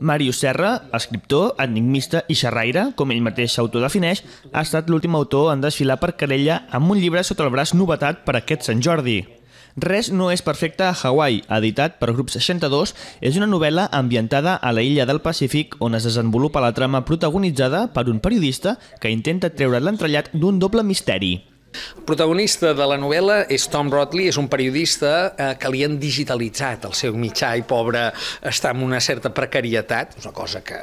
Màrius Serra, escriptor, enigmista i xerraire, com ell mateix s'autodefineix, ha estat l'últim autor en desfilar per Carella amb un llibre sota el braç novetat per aquest Sant Jordi. Res no és perfecte a Hawaii, editat per Grup 62, és una novel·la ambientada a la illa del Pacífic on es desenvolupa la trama protagonitzada per un periodista que intenta treure l'entrellat d'un doble misteri. El protagonista de la novel·la és Tom Rodley, és un periodista eh, que li han digitalitzat el seu mitjà i pobre està en una certa precarietat, una cosa que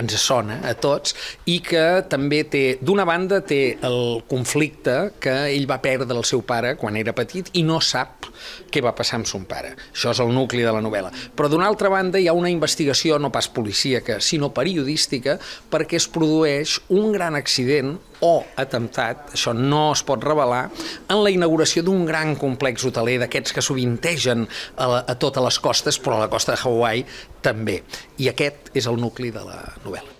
ens sona a tots, i que també té, d'una banda, té el conflicte que ell va perdre el seu pare quan era petit i no sap què va passar amb son pare. Això és el nucli de la novel·la. Però d'una altra banda hi ha una investigació, no pas policíaca, sinó periodística, perquè es produeix un gran accident o atemptat, això no es pot revelar, en la inauguració d'un gran complex hoteler d'aquests que sovintegen a, la, a totes les costes, però a la costa de Hawaii també. I aquest és el nucli de la novel·la.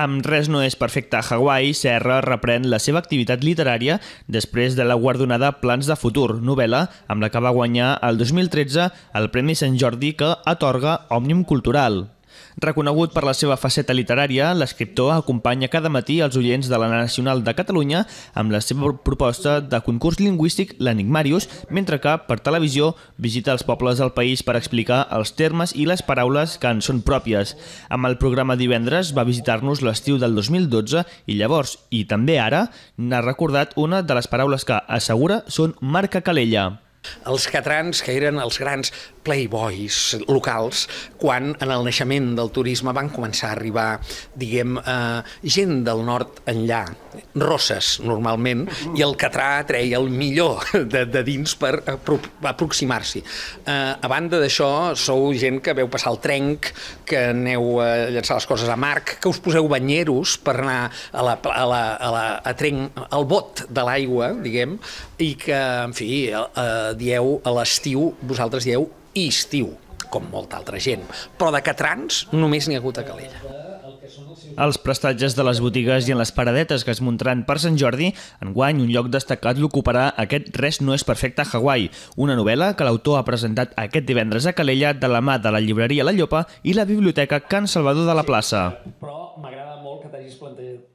Amb Res no és perfecte a Hawaii, Serra reprèn la seva activitat literària després de la guardonada Plans de Futur, novel·la amb la que va guanyar el 2013 el Premi Sant Jordi que atorga Òmnium Cultural. Reconegut per la seva faceta literària, l'escriptor acompanya cada matí els oients de la Nacional de Catalunya amb la seva proposta de concurs lingüístic l'Enigmarius, mentre que, per televisió, visita els pobles del país per explicar els termes i les paraules que en són pròpies. Amb el programa divendres va visitar-nos l'estiu del 2012 i llavors, i també ara, n'ha recordat una de les paraules que, assegura, són marca calella. Els catrans, que eren els grans playboys locals, quan en el naixement del turisme van començar a arribar, diguem, eh, gent del nord enllà, rosses normalment, i el catrà treia el millor de, de dins per apro aproximar-s'hi. Eh, a banda d'això, sou gent que veu passar el trenc, que aneu a llançar les coses a marc, que us poseu banyeros per anar a, la, a, la, a, la, a trenc, al bot de l'aigua, diguem, i que, en fi, eh, dieu a l'estiu, vosaltres dieu estiu, com molta altra gent. Però de catrans només n'hi ha hagut a Calella. Els prestatges de les botigues i en les paradetes que es muntaran per Sant Jordi, enguany un lloc destacat l'ocuparà aquest Res no és perfecte a Hawaii, una novel·la que l'autor ha presentat aquest divendres a Calella de la mà de la llibreria La Llopa i la biblioteca Can Salvador de la plaça. Sí, però m'agrada molt que t'hagis plantejat